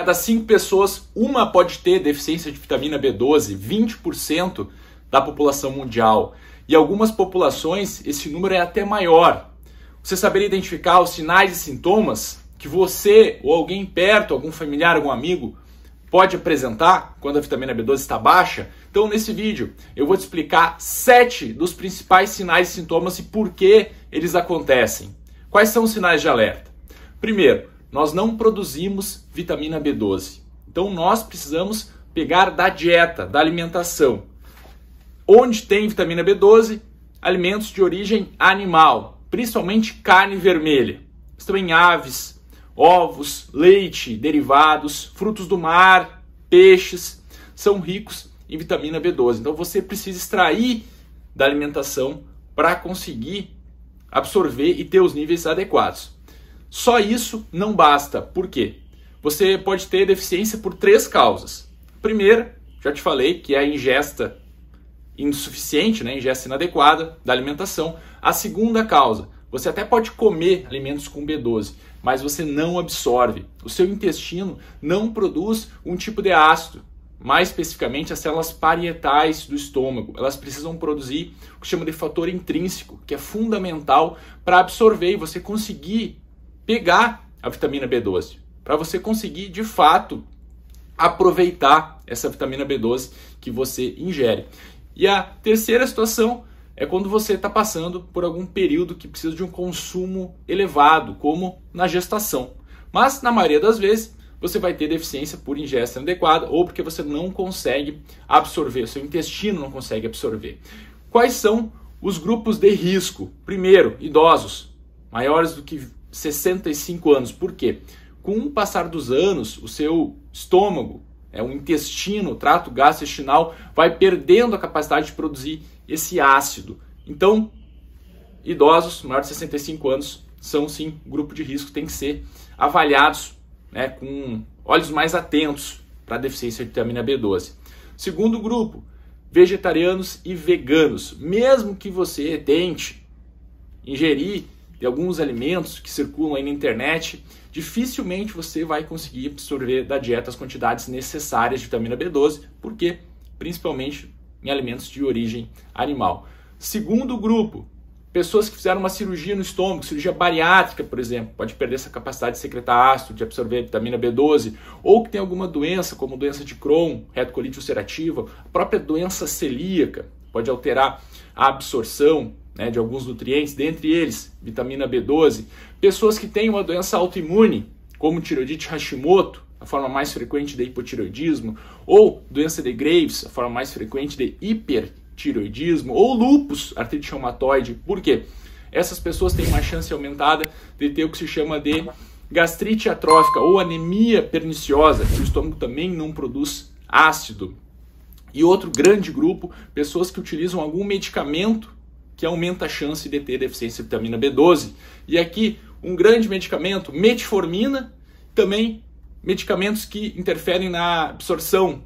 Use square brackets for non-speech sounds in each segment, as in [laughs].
Cada cinco pessoas, uma pode ter deficiência de vitamina B12, 20% da população mundial. E algumas populações esse número é até maior. Você saber identificar os sinais e sintomas que você ou alguém perto, algum familiar, algum amigo, pode apresentar quando a vitamina B12 está baixa? Então, nesse vídeo, eu vou te explicar sete dos principais sinais e sintomas e por que eles acontecem. Quais são os sinais de alerta? Primeiro, nós não produzimos vitamina B12. Então nós precisamos pegar da dieta, da alimentação. Onde tem vitamina B12? Alimentos de origem animal, principalmente carne vermelha. Estão em aves, ovos, leite, derivados, frutos do mar, peixes, são ricos em vitamina B12. Então você precisa extrair da alimentação para conseguir absorver e ter os níveis adequados. Só isso não basta. Por quê? Você pode ter deficiência por três causas. Primeira, já te falei, que é a ingesta insuficiente, né? ingesta inadequada da alimentação. A segunda causa, você até pode comer alimentos com B12, mas você não absorve. O seu intestino não produz um tipo de ácido, mais especificamente as células parietais do estômago. Elas precisam produzir o que chama de fator intrínseco, que é fundamental para absorver e você conseguir pegar a vitamina B12, para você conseguir de fato aproveitar essa vitamina B12 que você ingere. E a terceira situação é quando você está passando por algum período que precisa de um consumo elevado, como na gestação. Mas na maioria das vezes você vai ter deficiência por ingesta inadequada ou porque você não consegue absorver, seu intestino não consegue absorver. Quais são os grupos de risco? Primeiro, idosos maiores do que 65 anos. Por quê? Com o passar dos anos, o seu estômago, é, o intestino, o trato gastrointestinal, vai perdendo a capacidade de produzir esse ácido. Então, idosos maiores de 65 anos são sim grupo de risco, tem que ser avaliados né, com olhos mais atentos para deficiência de vitamina B12. Segundo grupo, vegetarianos e veganos. Mesmo que você tente ingerir de alguns alimentos que circulam aí na internet, dificilmente você vai conseguir absorver da dieta as quantidades necessárias de vitamina B12, porque principalmente em alimentos de origem animal. Segundo grupo, pessoas que fizeram uma cirurgia no estômago, cirurgia bariátrica, por exemplo, pode perder essa capacidade de secretar ácido, de absorver vitamina B12, ou que tem alguma doença, como doença de Crohn, retocolite ulcerativa, a própria doença celíaca, pode alterar a absorção né, de alguns nutrientes, dentre eles vitamina B12. Pessoas que têm uma doença autoimune, como tiroidite Hashimoto, a forma mais frequente de hipotiroidismo, ou doença de Graves, a forma mais frequente de hipertiroidismo, ou lupus, artrite reumatoide. Por quê? Essas pessoas têm uma chance aumentada de ter o que se chama de gastrite atrófica ou anemia perniciosa, que o estômago também não produz ácido. E outro grande grupo, pessoas que utilizam algum medicamento que aumenta a chance de ter deficiência de vitamina B12. E aqui, um grande medicamento, metformina, também medicamentos que interferem na absorção,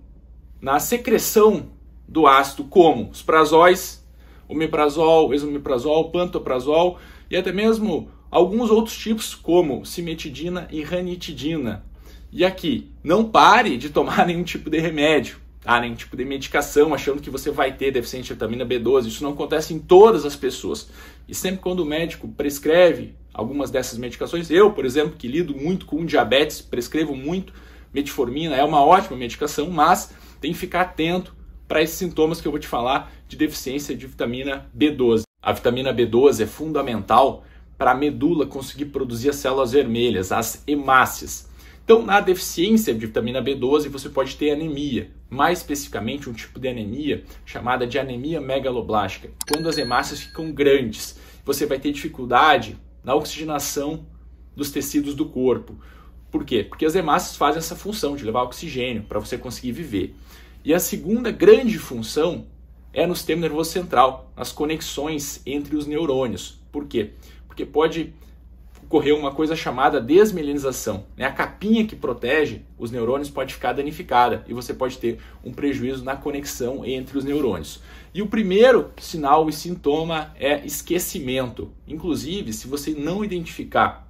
na secreção do ácido, como os prazóis, omeprazol, esomeprazol, pantoprazol e até mesmo alguns outros tipos, como cimetidina e ranitidina. E aqui, não pare de tomar [laughs] nenhum tipo de remédio ah, nenhum tipo de medicação, achando que você vai ter deficiência de vitamina B12. Isso não acontece em todas as pessoas. E sempre quando o médico prescreve algumas dessas medicações, eu, por exemplo, que lido muito com diabetes, prescrevo muito metformina, é uma ótima medicação, mas tem que ficar atento para esses sintomas que eu vou te falar de deficiência de vitamina B12. A vitamina B12 é fundamental para a medula conseguir produzir as células vermelhas, as hemácias. Então, na deficiência de vitamina B12, você pode ter anemia, mais especificamente um tipo de anemia chamada de anemia megaloblástica, quando as hemácias ficam grandes. Você vai ter dificuldade na oxigenação dos tecidos do corpo. Por quê? Porque as hemácias fazem essa função de levar oxigênio para você conseguir viver. E a segunda grande função é no sistema nervoso central, nas conexões entre os neurônios. Por quê? Porque pode ocorreu uma coisa chamada desmielinização. Né? A capinha que protege os neurônios pode ficar danificada e você pode ter um prejuízo na conexão entre os neurônios. E o primeiro sinal e sintoma é esquecimento. Inclusive, se você não identificar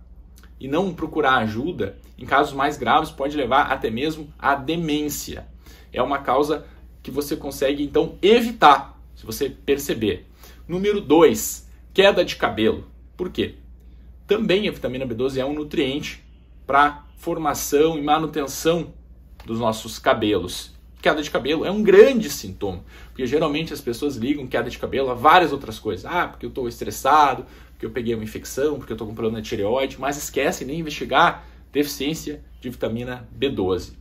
e não procurar ajuda, em casos mais graves pode levar até mesmo à demência. É uma causa que você consegue então evitar, se você perceber. Número 2, queda de cabelo. Por quê? também a vitamina B12 é um nutriente para formação e manutenção dos nossos cabelos. Queda de cabelo é um grande sintoma, porque geralmente as pessoas ligam queda de cabelo a várias outras coisas. Ah, porque eu estou estressado, porque eu peguei uma infecção, porque eu estou com problema de tireoide, mas esquecem nem investigar deficiência de vitamina B12.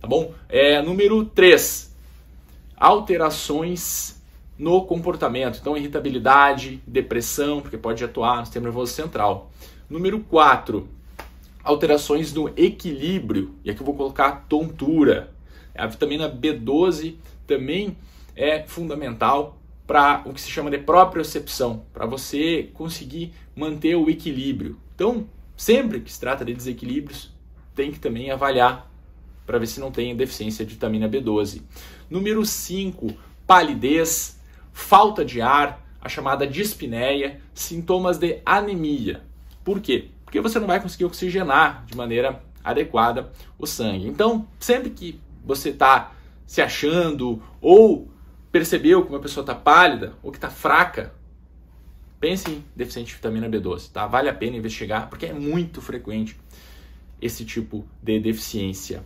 Tá bom? É, número 3, alterações no comportamento. Então, irritabilidade, depressão, porque pode atuar no sistema nervoso central. Número 4, alterações no equilíbrio. E aqui eu vou colocar tontura. A vitamina B12 também é fundamental para o que se chama de propriocepção, para você conseguir manter o equilíbrio. Então, sempre que se trata de desequilíbrios, tem que também avaliar para ver se não tem deficiência de vitamina B12. Número 5, palidez falta de ar, a chamada dispneia, sintomas de anemia. Por quê? Porque você não vai conseguir oxigenar de maneira adequada o sangue. Então, sempre que você está se achando ou percebeu que uma pessoa está pálida ou que está fraca, pense em deficiente de vitamina B12, tá? Vale a pena investigar porque é muito frequente esse tipo de deficiência.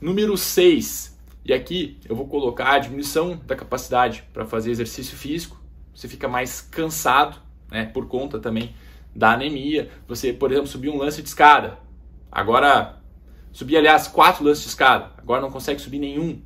Número 6, e aqui eu vou colocar a diminuição da capacidade para fazer exercício físico. Você fica mais cansado, né? Por conta também da anemia. Você, por exemplo, subir um lance de escada. Agora, subir, aliás, quatro lances de escada. Agora não consegue subir nenhum.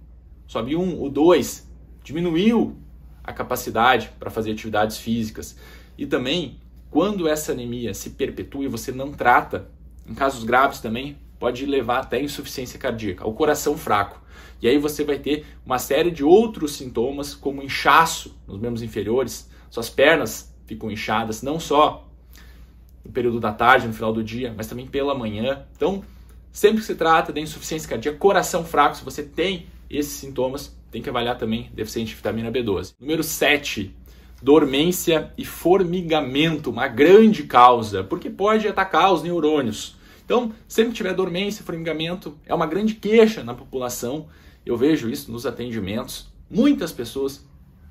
Sobe um ou dois. Diminuiu a capacidade para fazer atividades físicas. E também, quando essa anemia se perpetua e você não trata, em casos graves também, pode levar até insuficiência cardíaca, o coração fraco. E aí você vai ter uma série de outros sintomas, como inchaço nos membros inferiores, suas pernas ficam inchadas, não só no período da tarde, no final do dia, mas também pela manhã. Então, sempre que se trata de insuficiência cardíaca, coração fraco, se você tem esses sintomas, tem que avaliar também deficiente de vitamina B12. Número 7, dormência e formigamento, uma grande causa, porque pode atacar os neurônios. Então, sempre que tiver dormência, formigamento, é uma grande queixa na população. Eu vejo isso nos atendimentos. Muitas pessoas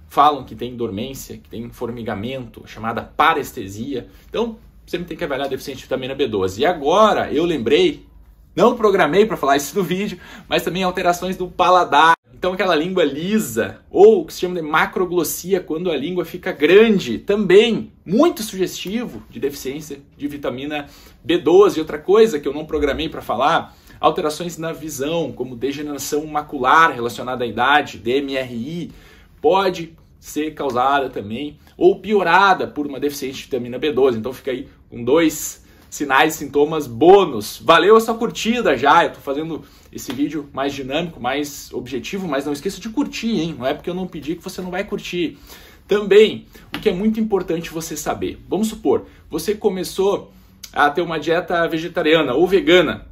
falam que tem dormência, que tem formigamento, chamada parestesia. Então, sempre tem que avaliar a deficiência de vitamina B12. E agora, eu lembrei, não programei para falar isso no vídeo, mas também alterações do paladar. Então aquela língua lisa, ou o que se chama de macroglossia, quando a língua fica grande, também muito sugestivo de deficiência de vitamina B12. E outra coisa que eu não programei para falar, alterações na visão, como degeneração macular relacionada à idade, DMRI, pode ser causada também ou piorada por uma deficiência de vitamina B12. Então fica aí com dois sinais, sintomas, bônus. Valeu essa curtida já, eu tô fazendo esse vídeo mais dinâmico, mais objetivo, mas não esqueça de curtir, hein? Não é porque eu não pedi que você não vai curtir. Também, o que é muito importante você saber. Vamos supor, você começou a ter uma dieta vegetariana ou vegana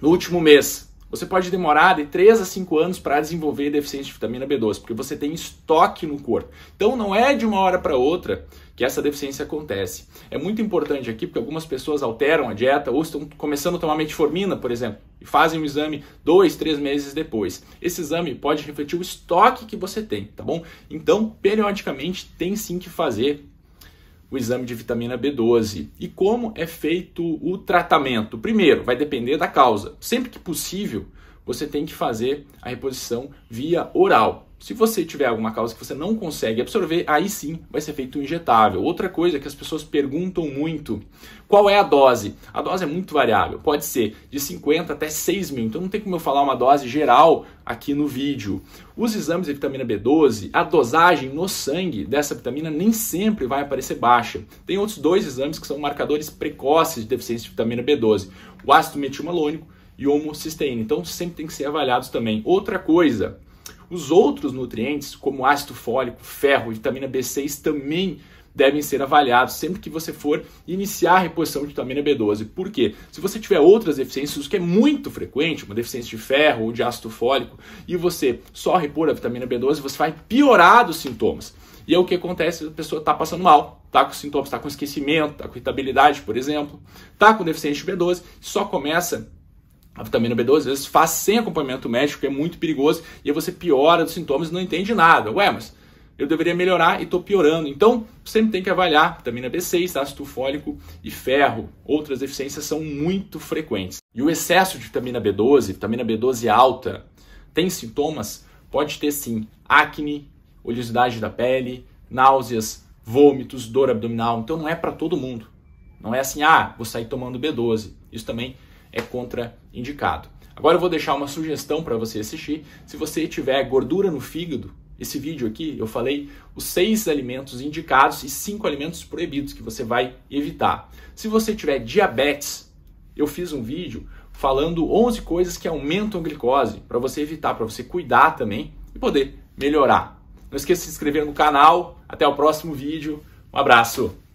no último mês. Você pode demorar de 3 a 5 anos para desenvolver deficiência de vitamina B12, porque você tem estoque no corpo. Então não é de uma hora para outra que essa deficiência acontece. É muito importante aqui porque algumas pessoas alteram a dieta ou estão começando a tomar metformina, por exemplo, e fazem o um exame dois, três meses depois. Esse exame pode refletir o estoque que você tem, tá bom? Então, periodicamente tem sim que fazer o exame de vitamina B12. E como é feito o tratamento? Primeiro, vai depender da causa. Sempre que possível, você tem que fazer a reposição via oral. Se você tiver alguma causa que você não consegue absorver, aí sim vai ser feito um injetável. Outra coisa que as pessoas perguntam muito: qual é a dose? A dose é muito variável, pode ser de 50 até 6 mil, então não tem como eu falar uma dose geral aqui no vídeo. Os exames de vitamina B12, a dosagem no sangue dessa vitamina nem sempre vai aparecer baixa. Tem outros dois exames que são marcadores precoces de deficiência de vitamina B12: o ácido metilmalônico e homocisteína. Então sempre tem que ser avaliados também. Outra coisa os outros nutrientes, como ácido fólico, ferro e vitamina B6, também devem ser avaliados sempre que você for iniciar a reposição de vitamina B12. Por quê? Se você tiver outras deficiências, o que é muito frequente, uma deficiência de ferro ou de ácido fólico, e você só repor a vitamina B12, você vai piorar os sintomas. E é o que acontece, a pessoa está passando mal, está com sintomas, está com esquecimento, está com irritabilidade, por exemplo, está com deficiência de B12, só começa a vitamina B12 às vezes faz sem acompanhamento médico, é muito perigoso, e aí você piora os sintomas e não entende nada. Ué, mas eu deveria melhorar e estou piorando. Então, sempre tem que avaliar vitamina B6, ácido tá? fólico e ferro. Outras deficiências são muito frequentes. E o excesso de vitamina B12, vitamina B12 alta, tem sintomas? Pode ter sim acne, oleosidade da pele, náuseas, vômitos, dor abdominal. Então, não é para todo mundo. Não é assim, ah, vou sair tomando B12. Isso também é é contraindicado. Agora eu vou deixar uma sugestão para você assistir. Se você tiver gordura no fígado, esse vídeo aqui eu falei os seis alimentos indicados e cinco alimentos proibidos que você vai evitar. Se você tiver diabetes, eu fiz um vídeo falando 11 coisas que aumentam a glicose para você evitar, para você cuidar também e poder melhorar. Não esqueça de se inscrever no canal. Até o próximo vídeo. Um abraço.